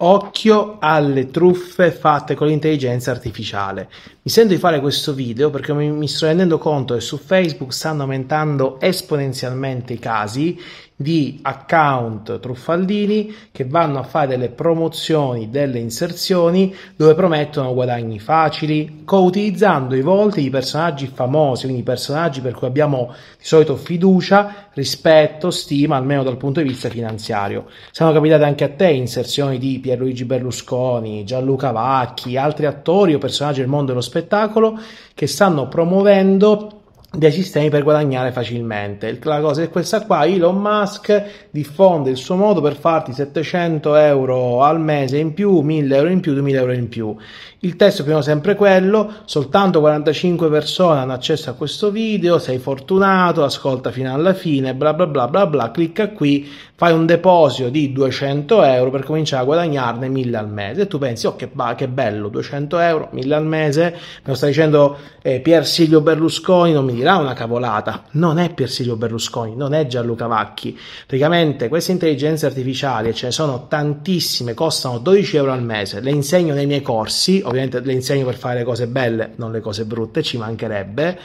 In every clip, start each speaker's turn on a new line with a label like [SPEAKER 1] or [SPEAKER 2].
[SPEAKER 1] Occhio alle truffe fatte con l'intelligenza artificiale. Mi sento di fare questo video perché mi, sto rendendo conto che su Facebook stanno aumentando esponenzialmente i casi di account truffaldini che vanno a fare delle promozioni, delle inserzioni dove promettono guadagni facili, utilizzando i volti di personaggi famosi, quindi personaggi per cui abbiamo di solito fiducia, rispetto, stima, almeno dal punto di vista finanziario. Sono capitate anche a te inserzioni di Pierluigi Berlusconi, Gianluca Vacchi, altri attori o personaggi del mondo dello spettacolo che stanno promuovendo dei sistemi per guadagnare facilmente. La cosa è questa qua, Elon Musk diffonde il suo modo per farti 700 euro al mese in più, 1000 euro in più, 2000 euro in più. Il testo è più o meno sempre quello, soltanto 45 persone hanno accesso a questo video, sei fortunato, ascolta fino alla fine, bla bla bla bla bla, clicca qui, fai un deposito di 200 euro per cominciare a guadagnarne 1000 al mese. E tu pensi, oh che, che bello, 200 euro, 1000 al mese, me lo sta dicendo eh, Pier Silvio Berlusconi, non mi dirà una cavolata, non è Persilio Berlusconi, non è Gianluca Vacchi. Praticamente queste intelligenze artificiali, ce ne sono tantissime, costano 12 euro al mese, le insegno nei miei corsi, ovviamente le insegno per fare le cose belle, non le cose brutte, ci mancherebbe.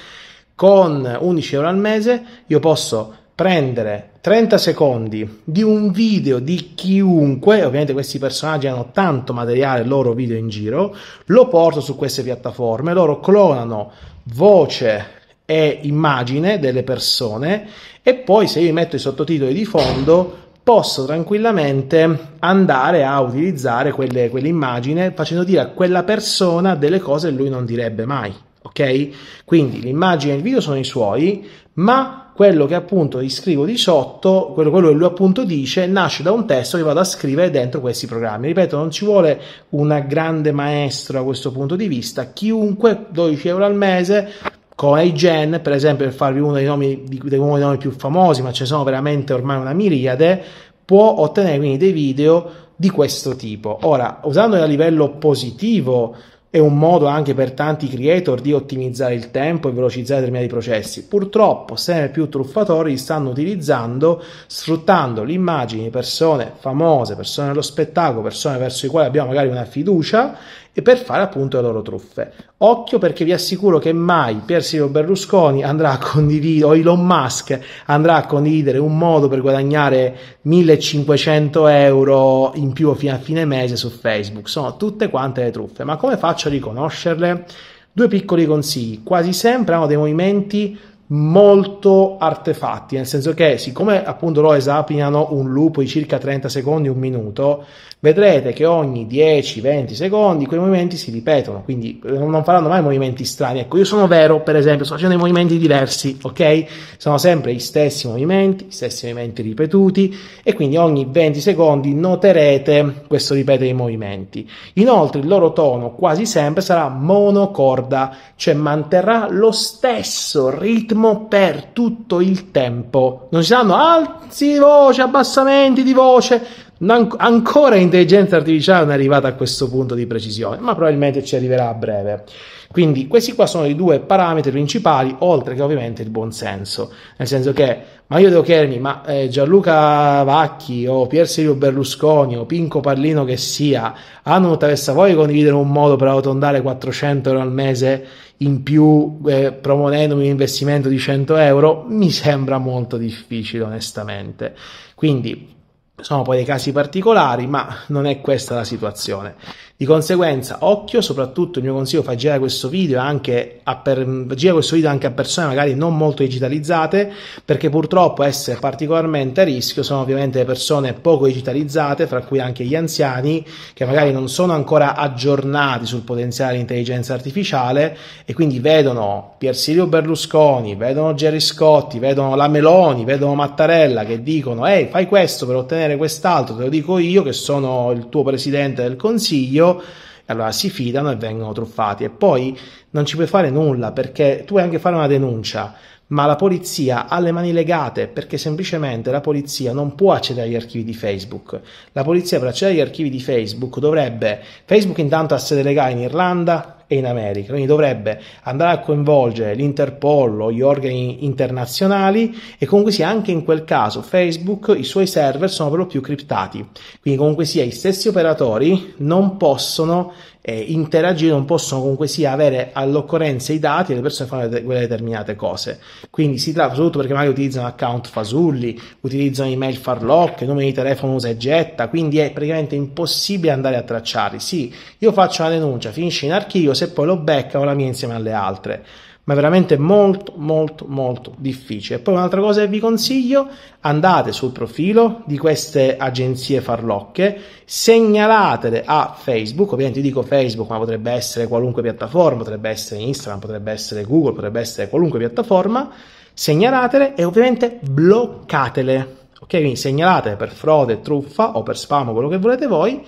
[SPEAKER 1] Con 11 euro al mese io posso prendere 30 secondi di un video di chiunque, ovviamente questi personaggi hanno tanto materiale, loro video in giro, lo porto su queste piattaforme, loro clonano voce, e immagine delle persone e poi se io metto i sottotitoli di fondo posso tranquillamente andare a utilizzare quelle, quell'immagine facendo dire a quella persona delle cose che lui non direbbe mai. Ok? Quindi l'immagine e il video sono i suoi, ma quello che appunto gli scrivo di sotto, quello, quello, che lui appunto dice, nasce da un testo che vado a scrivere dentro questi programmi. Ripeto, non ci vuole una grande maestra a questo punto di vista. Chiunque, 12 euro al mese, Koei Gen, per esempio, per farvi uno dei nomi, dei nomi più famosi, ma ce ne sono veramente ormai una miriade, può ottenere quindi dei video di questo tipo. Ora, usando a livello positivo è un modo anche per tanti creator di ottimizzare il tempo e velocizzare determinati processi. Purtroppo sempre più truffatori stanno utilizzando sfruttando le immagini di persone famose, persone dello spettacolo, persone verso le quali abbiamo magari una fiducia e per fare appunto le loro truffe. Occhio perché vi assicuro che mai Pier Silvio Berlusconi andrà a condividere o Elon Musk andrà a condividere un modo per guadagnare 1500 euro in più fino a fine mese su Facebook. Sono tutte quante le truffe. Ma come faccio faccia riconoscerle? Due piccoli consigli, quasi sempre hanno dei movimenti molto artefatti, nel senso che siccome appunto loro esaminano un loop di circa 30 secondi, un minuto, vedrete che ogni 10-20 secondi quei movimenti si ripetono, quindi eh, non faranno mai movimenti strani. Ecco, io sono vero, per esempio, sto facendo dei movimenti diversi, ok? Sono sempre gli stessi movimenti, gli stessi movimenti ripetuti e quindi ogni 20 secondi noterete questo ripetere i movimenti. Inoltre il loro tono quasi sempre sarà monocorda, cioè manterrà lo stesso ritmo fermo per tutto il tempo. Non ci saranno alzi di voce, abbassamenti di voce. Non, ancora l'intelligenza artificiale non è arrivata a questo punto di precisione, ma probabilmente ci arriverà a breve. Quindi questi qua sono i due parametri principali, oltre che ovviamente il buonsenso, nel senso che ma io devo chiedermi, ma eh, Gianluca Vacchi o Pier Silvio Berlusconi o Pinco Pallino che sia, hanno una testa voi di condividere un modo per arrotondare 400 euro al mese in più eh, promuovendo un investimento di 100 euro? Mi sembra molto difficile onestamente. Quindi sono poi dei casi particolari, ma non è questa la situazione. Di conseguenza, occhio, soprattutto il mio consiglio fa girare questo video anche a, per, questo video anche a persone magari non molto digitalizzate, perché purtroppo essere particolarmente a rischio sono ovviamente persone poco digitalizzate, fra cui anche gli anziani, che magari non sono ancora aggiornati sul potenziale dell'intelligenza artificiale e quindi vedono Pier Silvio Berlusconi, vedono Gerry Scotti, vedono la Meloni, vedono Mattarella che dicono ehi fai questo per ottenere quest'altro, te lo dico io che sono il tuo presidente del consiglio io, allora si fidano e vengono truffati e poi non ci puoi fare nulla perché tu puoi anche fare una denuncia, ma la polizia ha le mani legate perché semplicemente la polizia non può accedere agli archivi di Facebook. La polizia per accedere agli archivi di Facebook dovrebbe, Facebook intanto ha sede legale in Irlanda, e in America, quindi dovrebbe andare a coinvolgere l'Interpol o gli organi internazionali e comunque sia anche in quel caso Facebook, i suoi server sono per lo più criptati, quindi comunque sia gli stessi operatori non possono eh, interagire, non possono comunque sia avere all'occorrenza i dati e le persone fanno quelle determinate cose. Quindi si tratta soprattutto perché magari utilizzano account fasulli, utilizzano email farlocche, numeri di telefono usa e getta, quindi è praticamente impossibile andare a tracciarli. Sì, io faccio una denuncia, finisce in archivio, se poi lo beccano la mia insieme alle altre ma veramente molto molto molto difficile. Poi un'altra cosa che vi consiglio, andate sul profilo di queste agenzie farlocche, segnalatele a Facebook, ovviamente dico Facebook, ma potrebbe essere qualunque piattaforma, potrebbe essere Instagram, potrebbe essere Google, potrebbe essere qualunque piattaforma, segnalatele e ovviamente bloccatele. Ok, quindi segnalatele per frode, truffa o per spam, quello che volete voi,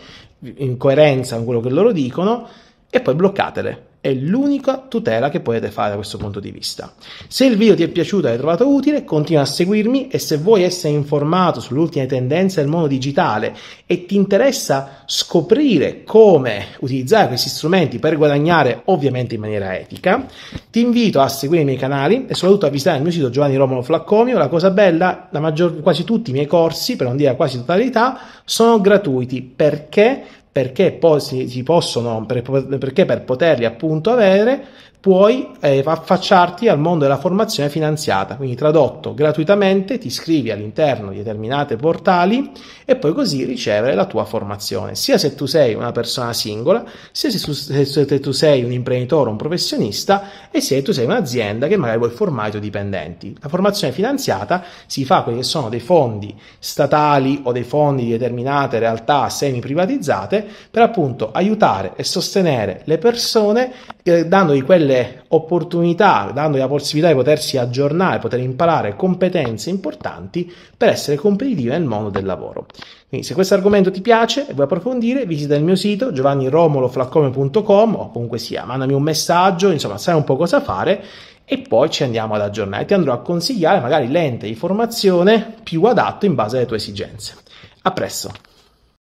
[SPEAKER 1] in coerenza con quello che loro dicono, e poi bloccatele è l'unica tutela che potete fare da questo punto di vista. Se il video ti è piaciuto e l'hai trovato utile, continua a seguirmi e se vuoi essere informato sull'ultima tendenza del mondo digitale e ti interessa scoprire come utilizzare questi strumenti per guadagnare ovviamente in maniera etica, ti invito a seguire i miei canali e soprattutto a visitare il mio sito Giovanni Romolo Flaccomio. La cosa bella, la maggior, quasi tutti i miei corsi, per non dire la quasi totalità, sono gratuiti perché perché poi si, si possono, per, perché per poterli appunto avere puoi eh, affacciarti al mondo della formazione finanziata, quindi tradotto gratuitamente ti iscrivi all'interno di determinate portali e poi così ricevere la tua formazione, sia se tu sei una persona singola, sia se tu, sei un imprenditore, un professionista e se tu sei un'azienda che magari vuoi formare i tuoi dipendenti. La formazione finanziata si fa quelli che sono dei fondi statali o dei fondi di determinate realtà semi privatizzate per appunto aiutare e sostenere le persone eh, dandogli quelle delle opportunità, dando la possibilità di potersi aggiornare, poter imparare competenze importanti per essere competitivi nel mondo del lavoro. Quindi se questo argomento ti piace e vuoi approfondire, visita il mio sito giovanniromoloflaccome.com o comunque sia, mandami un messaggio, insomma sai un po' cosa fare e poi ci andiamo ad aggiornare. Ti andrò a consigliare magari l'ente di formazione più adatto in base alle tue esigenze. A presto!